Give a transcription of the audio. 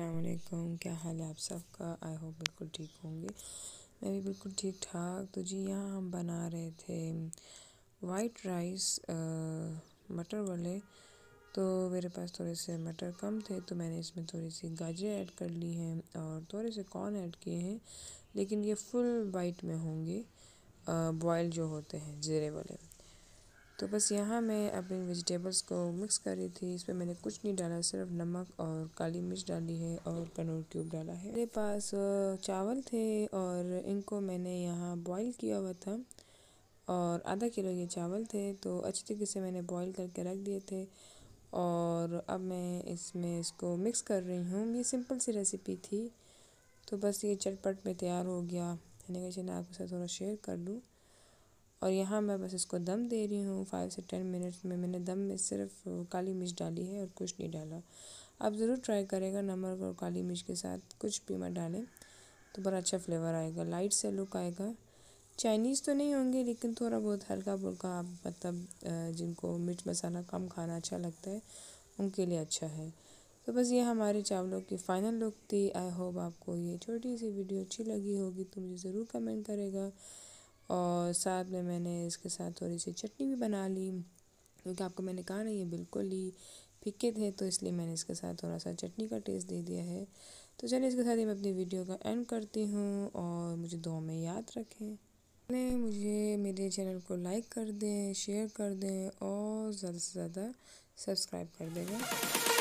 अल्लाम क्या हाल है आप सबका आई होप बिल्कुल ठीक होंगे मैं भी बिल्कुल ठीक ठाक तो जी यहाँ हम बना रहे थे वाइट राइस मटर वाले तो मेरे पास थोड़े से मटर कम थे तो मैंने इसमें थोड़ी सी गाजर ऐड कर ली हैं और थोड़े से कॉर्न ऐड किए हैं लेकिन ये फुल वाइट में होंगे बॉयल जो होते हैं ज़ीरे वाले तो बस यहाँ मैं अपने वेजिटेबल्स को मिक्स कर रही थी इसमें मैंने कुछ नहीं डाला सिर्फ नमक और काली मिर्च डाली है और पनोर क्यूब डाला है मेरे पास चावल थे और इनको मैंने यहाँ बॉईल किया हुआ था और आधा किलो ये चावल थे तो अच्छी तरीके से मैंने बॉईल करके रख दिए थे और अब मैं इसमें इसको मिक्स कर रही हूँ ये सिंपल सी रेसिपी थी तो बस ये चटपट में तैयार हो गया मैंने कहा चलो आपके साथ थोड़ा शेयर कर लूँ और यहाँ मैं बस इसको दम दे रही हूँ फाइव से टेन मिनट्स में मैंने दम में सिर्फ काली मिर्च डाली है और कुछ नहीं डाला आप ज़रूर ट्राई करेगा नमक और काली मिर्च के साथ कुछ भी मत डालें तो बड़ा अच्छा फ्लेवर आएगा लाइट से लुक आएगा चाइनीज़ तो नहीं होंगे लेकिन थोड़ा बहुत हल्का फुल्का आप मतलब जिनको मिर्च मसाला कम खाना अच्छा लगता है उनके लिए अच्छा है तो बस ये हमारे चावलों की फ़ाइनल लुक थी आई होप आपको ये छोटी सी वीडियो अच्छी लगी होगी तो मुझे ज़रूर कमेंट करेगा और साथ में मैंने इसके साथ थोड़ी सी चटनी भी बना ली क्योंकि आपको मैंने कहा ना ये बिल्कुल ही फिक्के थे तो इसलिए मैंने इसके साथ थोड़ा सा चटनी का टेस्ट दे दिया है तो चलिए इसके साथ ही मैं अपनी वीडियो का एंड करती हूँ और मुझे दो में याद रखें ने मुझे मेरे चैनल को लाइक कर दें शेयर कर दें और ज़्यादा से ज़्यादा सब्सक्राइब कर देगा